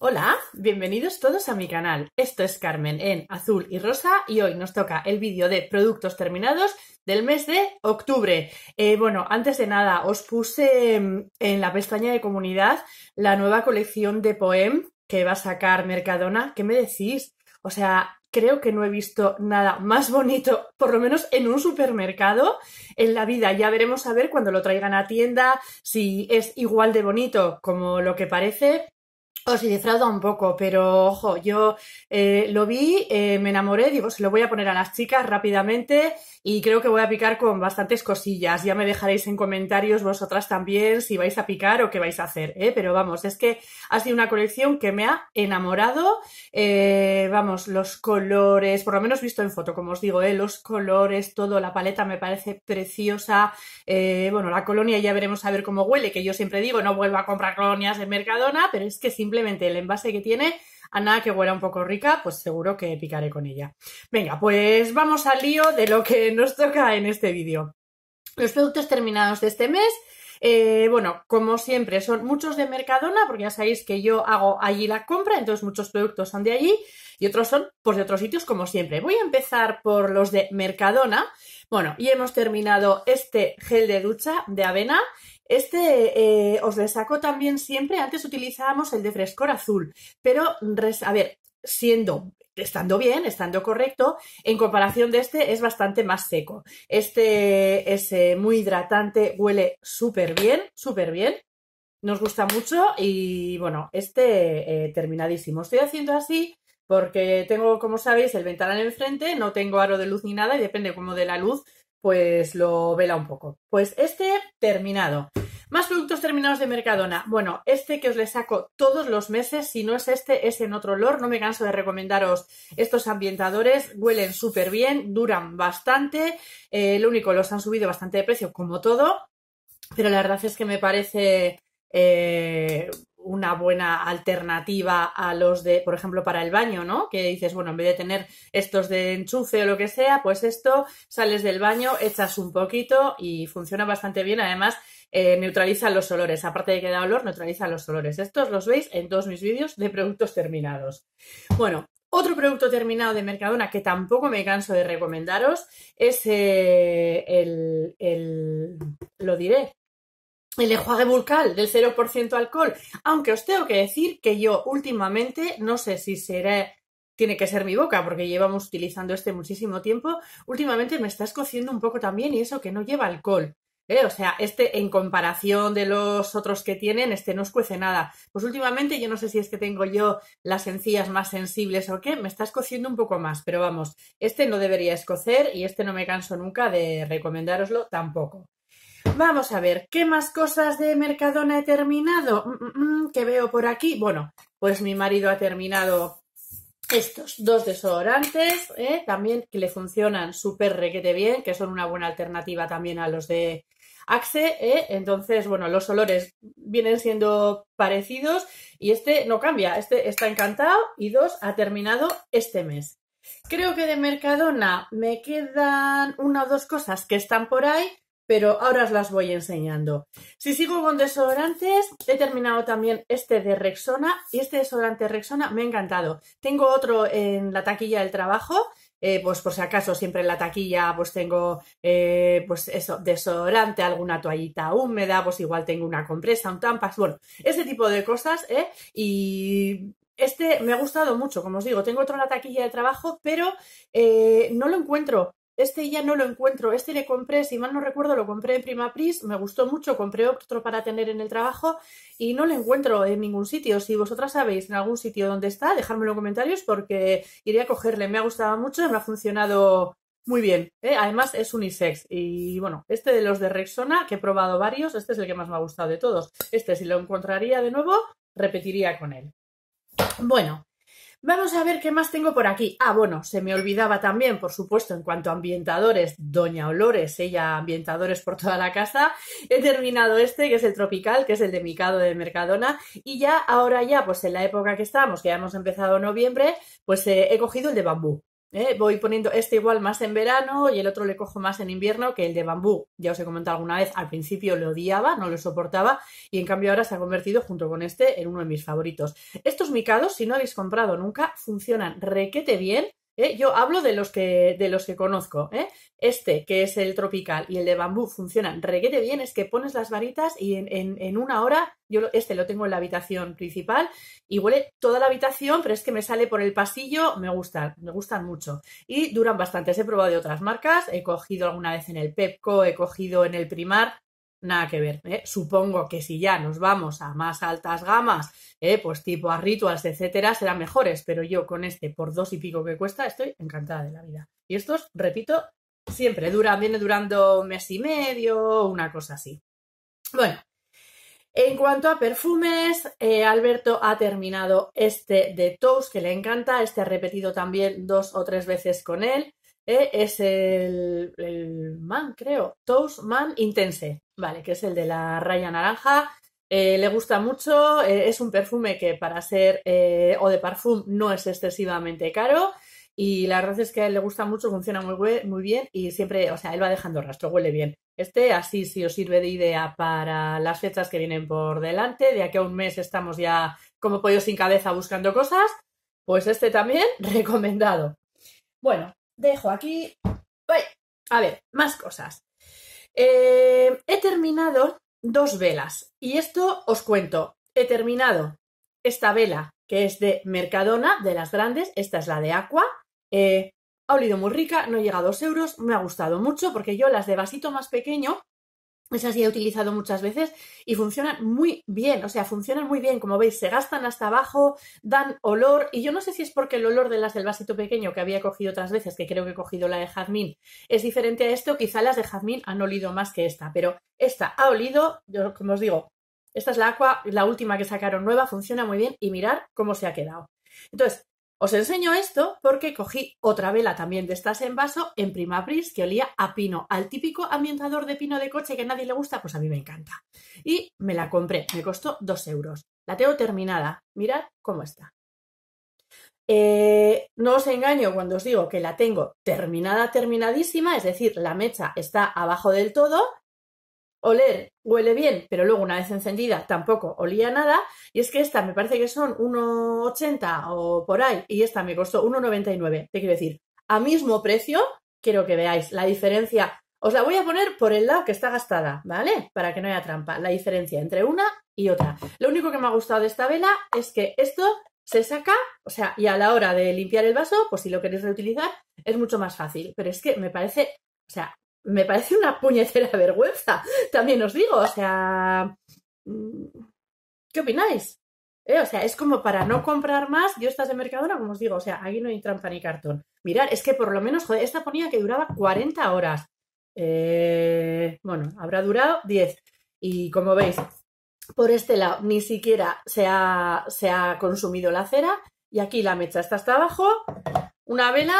Hola, bienvenidos todos a mi canal. Esto es Carmen en azul y rosa y hoy nos toca el vídeo de productos terminados del mes de octubre. Eh, bueno, antes de nada, os puse mm, en la pestaña de comunidad la nueva colección de Poem que va a sacar Mercadona. ¿Qué me decís? O sea, creo que no he visto nada más bonito, por lo menos en un supermercado, en la vida. Ya veremos a ver cuando lo traigan a tienda si es igual de bonito como lo que parece os defrauda un poco, pero ojo, yo eh, lo vi, eh, me enamoré, digo, se lo voy a poner a las chicas rápidamente y creo que voy a picar con bastantes cosillas. Ya me dejaréis en comentarios vosotras también si vais a picar o qué vais a hacer, ¿eh? pero vamos, es que ha sido una colección que me ha enamorado. vamos, los colores, por lo menos visto en foto, como os digo, los colores, todo, la paleta me parece preciosa. bueno, la colonia ya veremos a ver cómo huele, que yo siempre digo, no vuelvo a comprar colonias en Mercadona, pero es que simplemente el envase que tiene, a nada que huela un poco rica, pues seguro que picaré con ella. Venga, pues vamos al lío de lo que nos toca en este vídeo. Los productos terminados de este mes eh, bueno, como siempre, son muchos de Mercadona, porque ya sabéis que yo hago allí la compra, entonces muchos productos son de allí y otros son pues, de otros sitios, como siempre. Voy a empezar por los de Mercadona. Bueno, y hemos terminado este gel de ducha de avena este eh, os os saco también siempre, antes utilizábamos el de frescor azul, pero a ver, siendo estando bien, estando correcto, en comparación de este es bastante más seco. Este es eh, muy hidratante, huele súper bien, súper bien. Nos gusta mucho y bueno, este eh, terminadísimo. Estoy haciendo así porque tengo, como sabéis, el ventanal enfrente, no tengo aro de luz ni nada y depende como de la luz, pues lo vela un poco. Pues este terminado. Más productos terminados de Mercadona. Bueno, este que os le saco todos los meses, si no es este, es en otro olor. No me canso de recomendaros estos ambientadores. Huelen súper bien, duran bastante. Eh, lo único, los han subido bastante de precio, como todo. Pero la verdad es que me parece eh, una buena alternativa a los de, por ejemplo, para el baño, ¿no? Que dices, bueno, en vez de tener estos de enchufe o lo que sea, pues esto, sales del baño, echas un poquito y funciona bastante bien. Además, eh, neutraliza los olores. Aparte de que da olor, neutraliza los olores. Estos los veis en todos mis vídeos de productos terminados. Bueno, otro producto terminado de Mercadona que tampoco me canso de recomendaros es eh, el, el, lo diré, el enjuague bucal del 0% alcohol. Aunque os tengo que decir que yo últimamente, no sé si será, tiene que ser mi boca, porque llevamos utilizando este muchísimo tiempo, últimamente me está escociendo un poco también y eso que no lleva alcohol. ¿eh? O sea, este en comparación de los otros que tienen, este no escuece nada. Pues últimamente yo no sé si es que tengo yo las encías más sensibles o qué, me está escociendo un poco más, pero vamos, este no debería escocer y este no me canso nunca de recomendároslo tampoco. Vamos a ver, ¿qué más cosas de Mercadona he terminado? Mm, mm, mm, ¿Qué que veo por aquí? Bueno, pues mi marido ha terminado estos dos desodorantes, ¿eh? también que le funcionan súper requete bien, que son una buena alternativa también a los de Axe. ¿eh? Entonces, bueno, los olores vienen siendo parecidos y este no cambia, este está encantado y dos ha terminado este mes. Creo que de Mercadona me quedan una o dos cosas que están por ahí pero ahora os las voy enseñando. Si sigo con desodorantes, he terminado también este de Rexona y este desodorante Rexona me ha encantado. Tengo otro en la taquilla del trabajo, eh, pues por si acaso siempre en la taquilla pues tengo eh, pues eso, desodorante, alguna toallita húmeda, pues igual tengo una compresa, un tampas, bueno, ese tipo de cosas, ¿eh? Y este me ha gustado mucho, como os digo, tengo otro en la taquilla del trabajo, pero eh, no lo encuentro. Este ya no lo encuentro. Este le compré, si mal no recuerdo, lo compré en Primapris, me gustó mucho, compré otro para tener en el trabajo y no lo encuentro en ningún sitio. Si vosotras sabéis en algún sitio dónde está, dejármelo en comentarios porque iré a cogerle. Me ha gustado mucho, me ha funcionado muy bien. ¿eh? Además es unisex y bueno, este de los de Rexona, que he probado varios, este es el que más me ha gustado de todos. Este si lo encontraría de nuevo, repetiría con él. Bueno, Vamos a ver qué más tengo por aquí. Ah, bueno, se me olvidaba también, por supuesto, en cuanto a ambientadores, Doña Olores, ella ambientadores por toda la casa. He terminado este, que es el tropical, que es el de Micado de Mercadona. Y ya, ahora ya, pues en la época que estamos, que ya hemos empezado noviembre, pues eh, he cogido el de bambú. ¿eh? voy poniendo este igual más en verano y el otro le cojo más en invierno que el de bambú. Ya os he comentado alguna vez, al principio lo odiaba, no lo soportaba y en cambio ahora se ha convertido junto con este en uno de mis favoritos. Estos micados, si no habéis comprado nunca, funcionan requete bien ¿eh? Yo hablo de los que, de los que conozco. ¿eh? Este, que es el tropical, y el de bambú funcionan reguete bien, es que pones las varitas y en, una hora, yo este lo tengo en la habitación principal y huele toda la habitación, pero es que me sale por el pasillo, me gustan, me gustan mucho. Y duran bastante. he probado de otras marcas, he cogido alguna vez en el Pepco, he cogido en el Primar, nada que ver. ¿eh? Supongo que si ya nos vamos a más altas gamas, ¿eh? pues tipo a rituals, etcétera, serán mejores, pero yo con este por dos y pico que cuesta estoy encantada de la vida. Y estos, repito, siempre duran, viene durando un mes y medio, una cosa así. Bueno. En cuanto a perfumes, eh, Alberto ha terminado este de Toast, que le encanta, este ha repetido también dos o tres veces con él. E es el, man, creo, Toast Man Intense, vale, que es el de la raya naranja. Eh, le gusta mucho, eh, es un perfume que para ser eh, o de parfum no es excesivamente caro y la verdad es que a él le gusta mucho, funciona muy, muy bien y siempre, o sea, él va dejando rastro, huele bien. Este así si os sirve de idea para las fechas que vienen por delante, de aquí a un mes estamos ya como pollo sin cabeza buscando cosas, pues este también recomendado. Bueno, dejo aquí. a ver, más cosas. Eh, he terminado dos velas y esto os cuento. He terminado esta vela que es de Mercadona, de las grandes. Esta es la de Aqua. Eh, ha olido muy rica, no llega a 2 euros, me ha gustado mucho porque yo las de vasito más pequeño esas ya he utilizado muchas veces y funcionan muy bien, o sea, funcionan muy bien, como veis, se gastan hasta abajo, dan olor y yo no sé si es porque el olor de las del vasito pequeño que había cogido otras veces, que creo que he cogido la de jazmín, es diferente a esto, quizá las de jazmín han olido más que esta, pero esta ha olido, yo como os digo, esta es la agua la última que sacaron nueva, funciona muy bien y mirar cómo se ha quedado. Entonces, os enseño esto porque cogí otra vela también de estas en vaso en Primapris que olía a pino, al típico ambientador de pino de coche que a nadie le gusta, pues a mí me encanta. Y me la compré, me costó dos euros. La tengo terminada, mirad cómo está. Eh, no os engaño cuando os digo que la tengo terminada, terminadísima, es decir, la mecha está abajo del todo oler huele bien, pero luego una vez encendida tampoco olía nada. Y es que esta me parece que son 1,80 o por ahí, y esta me costó 1,99. Te quiero decir, a mismo precio, quiero que veáis la diferencia. Os la voy a poner por el lado que está gastada, ¿vale? Para que no haya trampa. La diferencia entre una y otra. Lo único que me ha gustado de esta vela es que esto se saca, o sea, y a la hora de limpiar el vaso, pues si lo queréis reutilizar, es mucho más fácil. Pero es que me parece, o sea, me parece una puñetera vergüenza, también os digo, o sea, mm, ¿qué opináis? Eh, o sea, es como para no comprar más, yo estas de Mercadona, como os digo, o sea, aquí no hay trampa ni cartón. mirad es que por lo menos, joder, esta ponía que duraba 40 horas. Eh, bueno, habrá durado 10. Y como veis, por este lado ni siquiera se ha, se ha consumido la cera y aquí la mecha está hasta abajo, una vela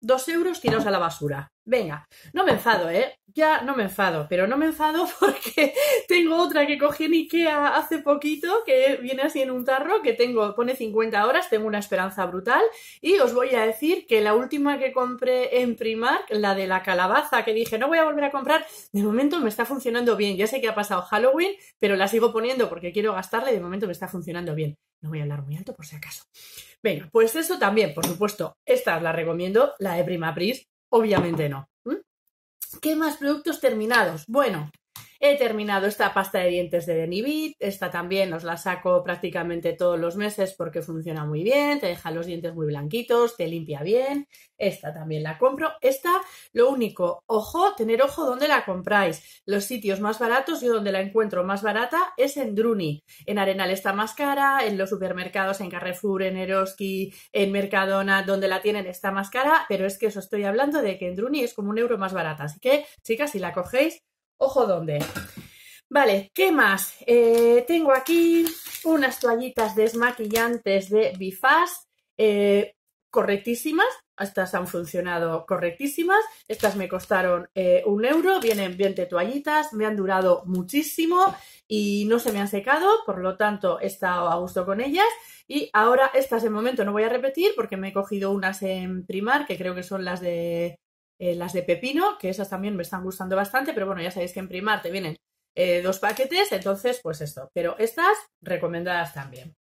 dos euros tirados a la basura. Venga, no me enfado, ¿eh? Ya no me enfado, pero no me enfado porque tengo otra que cogí en Ikea hace poquito, que viene así en un tarro, que tengo, pone 50 horas, tengo una esperanza brutal, y os voy a decir que la última que compré en Primark, la de la calabaza, que dije no voy a volver a comprar, de momento me está funcionando bien, ya sé que ha pasado Halloween, pero la sigo poniendo porque quiero gastarle y de momento me está funcionando bien. No voy a hablar muy alto por si acaso. Venga, pues eso también, por supuesto. Esta la recomiendo, la de Prima Pris, obviamente no. ¿Qué más productos terminados? Bueno, He terminado esta pasta de dientes de Denivit, esta también os la saco prácticamente todos los meses porque funciona muy bien, te deja los dientes muy blanquitos, te limpia bien, esta también la compro. Esta, lo único, ojo, tener ojo donde la compráis. Los sitios más baratos, yo donde la encuentro más barata es en Druni. En Arenal está más cara, en los supermercados, en Carrefour, en Eroski, en Mercadona, donde la tienen está más cara, pero es que os estoy hablando de que en Druni es como un euro más barata. Así que, chicas, si la cogéis, Ojo dónde. Vale, ¿qué más? Eh, tengo aquí unas toallitas desmaquillantes de Bifast, eh, correctísimas. Estas han funcionado correctísimas. Estas me costaron eh, un euro, vienen bien 20 toallitas, me han durado muchísimo y no se me han secado, por lo tanto he estado a gusto con ellas. Y ahora estas de momento no voy a repetir porque me he cogido unas en Primar, que creo que son las de eh, las de pepino, que esas también me están gustando bastante, pero bueno, ya sabéis que en Primar te vienen eh, dos paquetes, entonces pues esto. Pero estas recomendadas también.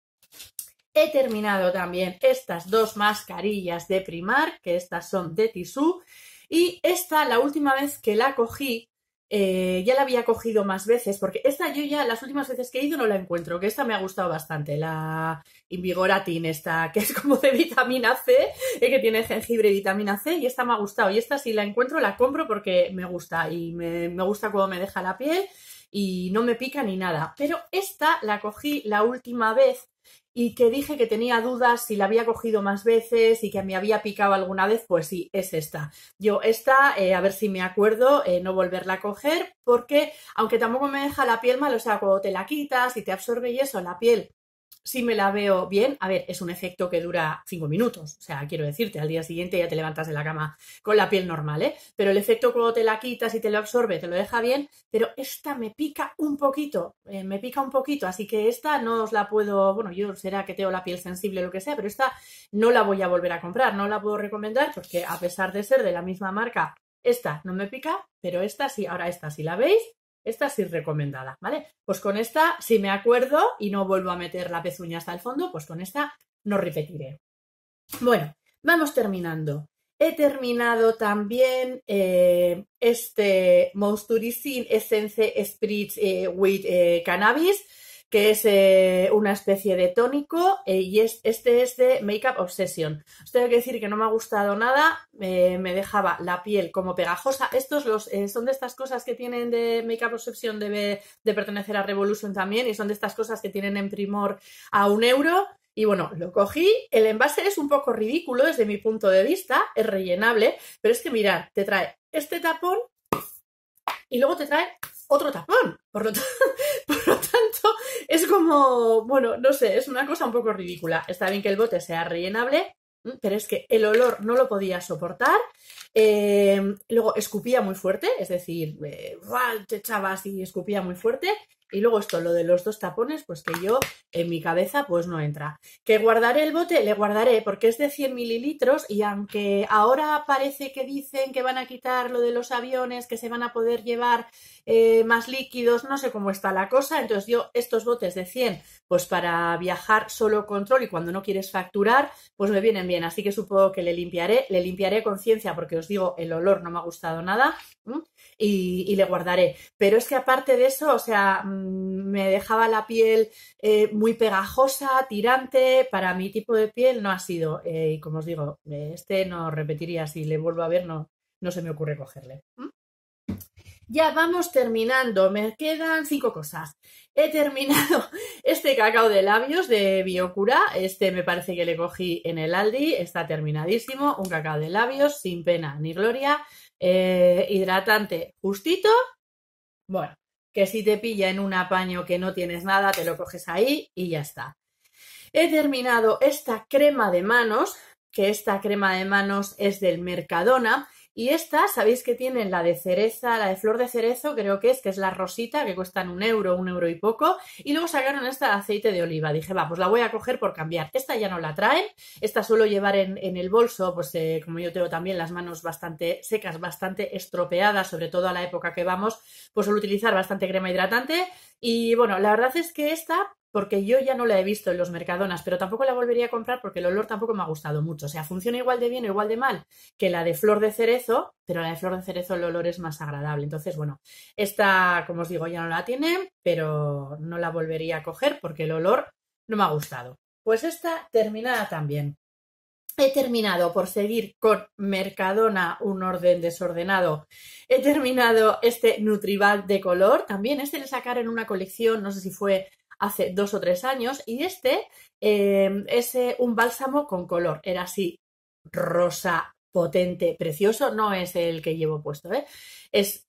He terminado también estas dos mascarillas de Primar, que estas son de tisú. Y esta, la última vez que la cogí, eh, ya la había cogido más veces, porque esta yo ya las últimas veces que he ido no la encuentro, que esta me ha gustado bastante, la Invigoratin, esta que es como de vitamina C, eh, que tiene jengibre y vitamina C, y esta me ha gustado, y esta si la encuentro la compro porque me gusta, y me, me gusta cómo me deja la piel, y no me pica ni nada, pero esta la cogí la última vez y que dije que tenía dudas si la había cogido más veces y que me había picado alguna vez, pues sí, es esta. Yo esta, eh, a ver si me acuerdo, eh, no volverla a coger, porque aunque tampoco me deja la piel mal, o sea, cuando te la quitas y te absorbe y eso, la piel si me la veo bien, a ver, es un efecto que dura cinco minutos. O sea, quiero decirte, al día siguiente ya te levantas de la cama con la piel normal, ¿eh? Pero el efecto cuando te la quitas y te lo absorbe, te lo deja bien, pero esta me pica un poquito, eh, me pica un poquito, así que esta no os la puedo, bueno, yo será que tengo la piel sensible o lo que sea, pero esta no la voy a volver a comprar, no la puedo recomendar porque a pesar de ser de la misma marca, esta no me pica, pero esta sí, ahora esta sí la veis, esta sí recomendada, ¿vale? Pues con esta, si me acuerdo y no vuelvo a meter la pezuña hasta el fondo, pues con esta no repetiré. Bueno, vamos terminando. He terminado también eh, este Monsturicin Essence Spritz eh, with eh, Cannabis que es eh, una especie de tónico eh, y es, este es de Makeup Obsession. Os tengo que decir que no me ha gustado nada, eh, me dejaba la piel como pegajosa. Estos los, son de estas cosas que tienen de Makeup Obsession, debe de pertenecer a Revolution también y son de estas cosas que tienen en primor a un euro. Y bueno, lo cogí, el envase es un poco ridículo desde mi punto de vista, es rellenable, pero es que mirad, te trae este tapón y luego te trae otro tapón. Por lo, es como, bueno, no sé, es una cosa un poco ridícula. Está bien que el bote sea rellenable, mm, pero es que el olor no lo podía soportar. Eh, luego escupía muy fuerte, es decir, eh, te echaba escupía muy fuerte. Y luego esto, lo de los dos tapones, pues que yo en mi cabeza pues no entra. Que guardaré el bote, le guardaré porque es de 100 mililitros y aunque ahora parece que dicen que van a quitar lo de los aviones, que se van a poder llevar eh, más líquidos, no sé cómo está la cosa, entonces yo estos botes de 100 pues para viajar solo control y cuando no quieres facturar pues me vienen bien, así que supongo que le limpiaré, le limpiaré con ciencia porque os digo el olor no me ha gustado nada y le guardaré. Pero es que aparte de eso, o sea me dejaba la piel eh, muy pegajosa, tirante. Para mi tipo de piel no ha sido. Eh, y como os digo, eh, este no repetiría. Si le vuelvo a ver, no, se me ocurre cogerle. ¿Mm? Ya vamos terminando, me quedan cinco cosas. He terminado este cacao de labios de Biocura, este me parece que le cogí en el Aldi, está terminadísimo, un cacao de labios sin pena ni gloria, hidratante justito, bueno, que si te pilla en un apaño que no tienes nada, te lo coges ahí y ya está. He terminado esta crema de manos, que esta crema de manos es del Mercadona y esta, sabéis que tienen la de cereza, la de flor de cerezo, creo que es, que es la rosita, que cuestan un euro, un euro y poco. Y luego sacaron esta de aceite de oliva. Dije, vamos, pues la voy a coger por cambiar. Esta ya no la traen, esta suelo llevar en, el bolso, pues eh, como yo tengo también las manos bastante secas, bastante estropeadas, sobre todo a la época que vamos, pues suelo utilizar bastante crema hidratante. Y bueno, la verdad es que esta porque yo ya no la he visto en los mercadonas, pero tampoco la volvería a comprar porque el olor tampoco me ha gustado mucho. O sea, funciona igual de bien o igual de mal que la de flor de cerezo, pero la de flor de cerezo el olor es más agradable. Entonces, bueno, esta, como os digo, ya no la tiene, pero no la volvería a coger porque el olor no me ha gustado. Pues esta terminada también. He terminado por seguir con Mercadona, un orden desordenado. He terminado este Nutrival de color. También este le sacaron una colección, no sé si fue hace dos o tres años y este eh, es eh, un bálsamo con color, era así, rosa, potente, precioso, no es el que llevo puesto, ¿eh? es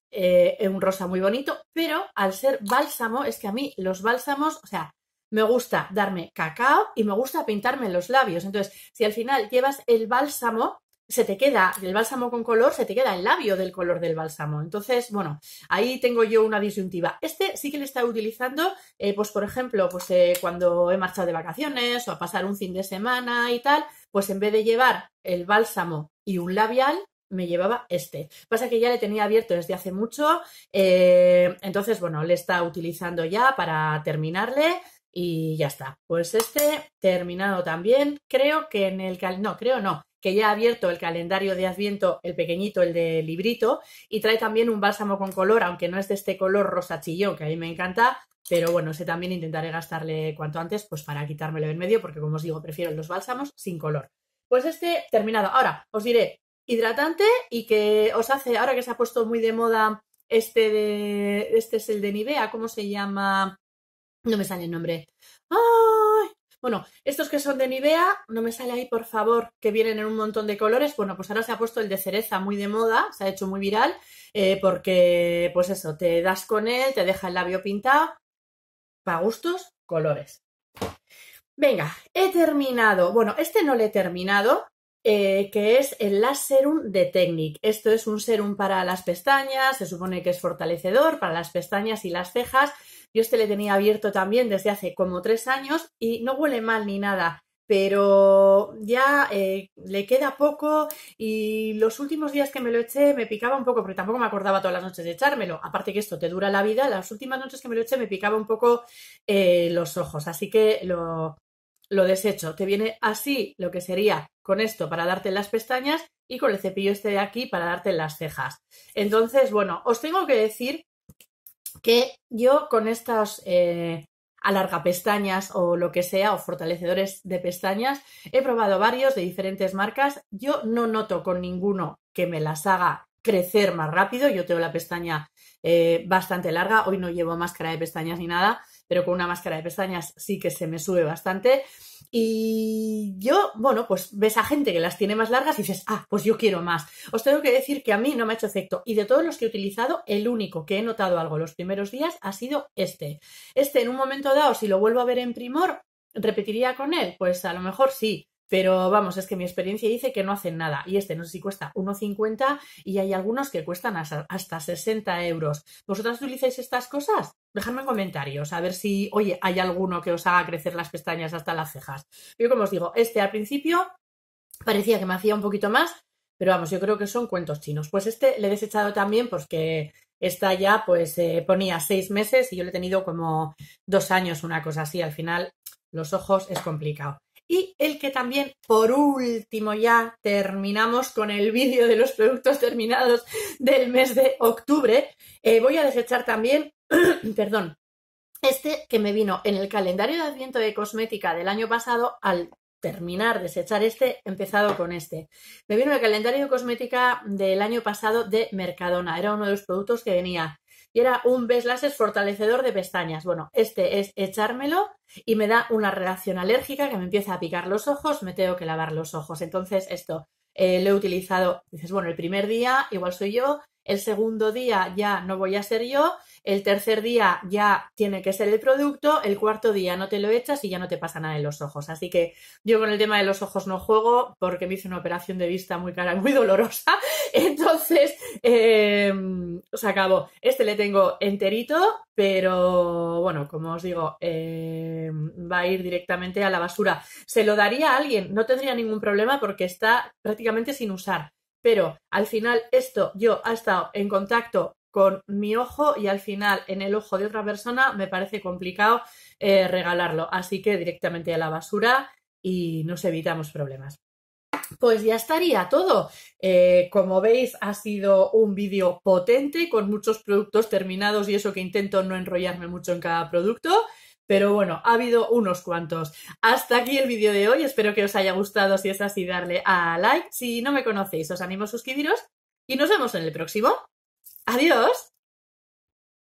un rosa muy bonito, pero al ser bálsamo es que a mí los bálsamos, o sea, me gusta darme cacao y me gusta pintarme los labios, entonces si al final llevas el bálsamo, se te queda, el bálsamo con color, se te queda el labio del color del bálsamo. Entonces, bueno, ahí tengo yo una disyuntiva. Este sí que le está utilizando, eh, pues por ejemplo, pues eh, cuando he marchado de vacaciones o a pasar un fin de semana y tal, pues en vez de llevar el bálsamo y un labial, me llevaba este. Pasa que ya le tenía abierto desde hace mucho, eh, entonces, bueno, le está utilizando ya para terminarle y ya está. Pues este terminado también. Creo que en el no, creo no, que ya ha abierto el calendario de Adviento, el pequeñito, el de librito, y trae también un bálsamo con color, aunque no es de este color rosa chillón, que a mí me encanta, pero bueno, ese también intentaré gastarle cuanto antes, pues para quitármelo en medio, porque como os digo, prefiero los bálsamos sin color. Pues este terminado. Ahora, os diré hidratante y que os hace, ahora que se ha puesto muy de moda este de, este es el de Nivea, ¿cómo se llama? No me sale el nombre. ¡Ay! Bueno, estos que son de Nivea, no me sale ahí, por favor, que vienen en un montón de colores. Bueno, pues ahora se ha puesto el de cereza muy de moda, se ha hecho muy viral, eh, porque, pues eso, te das con él, te deja el labio pintado. Para gustos, colores. Venga, he terminado. Bueno, este no le he terminado, eh, que es el Last Serum de Technic. Esto es un serum para las pestañas, se supone que es fortalecedor para las pestañas y las cejas yo este le tenía abierto también desde hace como tres años y no huele mal ni nada, pero ya eh, le queda poco y los últimos días que me lo eché me picaba un poco, porque tampoco me acordaba todas las noches de echármelo. Aparte que esto te dura la vida, las últimas noches que me lo eché me picaba un poco eh, los ojos, así que lo, lo desecho. Te viene así lo que sería con esto para darte las pestañas y con el cepillo este de aquí para darte las cejas. Entonces, bueno, os tengo que decir que yo con estas eh, alargapestañas pestañas o lo que sea, o fortalecedores de pestañas, he probado varios de diferentes marcas. Yo no noto con ninguno que me las haga crecer más rápido. Yo tengo la pestaña eh, bastante larga. Hoy no llevo máscara de pestañas ni nada, pero con una máscara de pestañas sí que se me sube bastante. Y yo, bueno, pues ves a gente que las tiene más largas y dices, ah, pues yo quiero más. Os tengo que decir que a mí no me ha hecho efecto. Y de todos los que he utilizado, el único que he notado algo los primeros días ha sido este. Este, en un momento dado, si lo vuelvo a ver en primor, ¿repetiría con él? Pues a lo mejor sí. Pero vamos, es que mi experiencia dice que no hacen nada. Y este no sé si cuesta 1,50 y hay algunos que cuestan hasta 60 euros. ¿Vosotras utilizáis estas cosas? dejadme comentarios, a ver si, oye, hay alguno que os haga crecer las pestañas hasta las cejas. Yo, como os digo, este al principio parecía que me hacía un poquito más, pero vamos, yo creo que son cuentos chinos. Pues este le he desechado también, porque pues esta ya, pues eh, ponía seis meses y yo le he tenido como dos años, una cosa así. Al final, los ojos es complicado y el que también, por último, ya terminamos con el vídeo de los productos terminados del mes de octubre. Eh, voy a desechar también, perdón, este que me vino en el calendario de Adviento de Cosmética del año pasado al terminar, desechar este, empezado con este. Me vino el calendario de cosmética del año pasado de Mercadona. Era uno de los productos que venía y era un Best Lashes fortalecedor de pestañas. Bueno, este es echármelo y me da una reacción alérgica que me empieza a picar los ojos, me tengo que lavar los ojos. Entonces, esto eh, lo he utilizado, dices, bueno, el primer día igual soy yo, el segundo día ya no voy a ser yo, el tercer día ya tiene que ser el producto, el cuarto día no te lo echas y ya no te pasa nada en los ojos. Así que yo con el tema de los ojos no juego porque me hice una operación de vista muy cara y muy dolorosa. Entonces, em, os se acabó. Este le tengo enterito, pero bueno, como os digo, em, va a ir directamente a la basura. Se lo daría a alguien, no tendría ningún problema porque está prácticamente sin usar pero al final esto yo ha estado en contacto con mi ojo y al final en el ojo de otra persona me parece complicado eh, regalarlo, así que directamente a la basura y nos evitamos problemas. Pues ya estaría todo. Eh, como veis, ha sido un vídeo potente con muchos productos terminados y eso que intento no enrollarme mucho en cada producto. Pero bueno, ha habido unos cuantos. Hasta aquí el vídeo de hoy. Espero que os haya gustado. Si es así, darle a like. Si no me conocéis, os animo a suscribiros. Y nos vemos en el próximo. Adiós.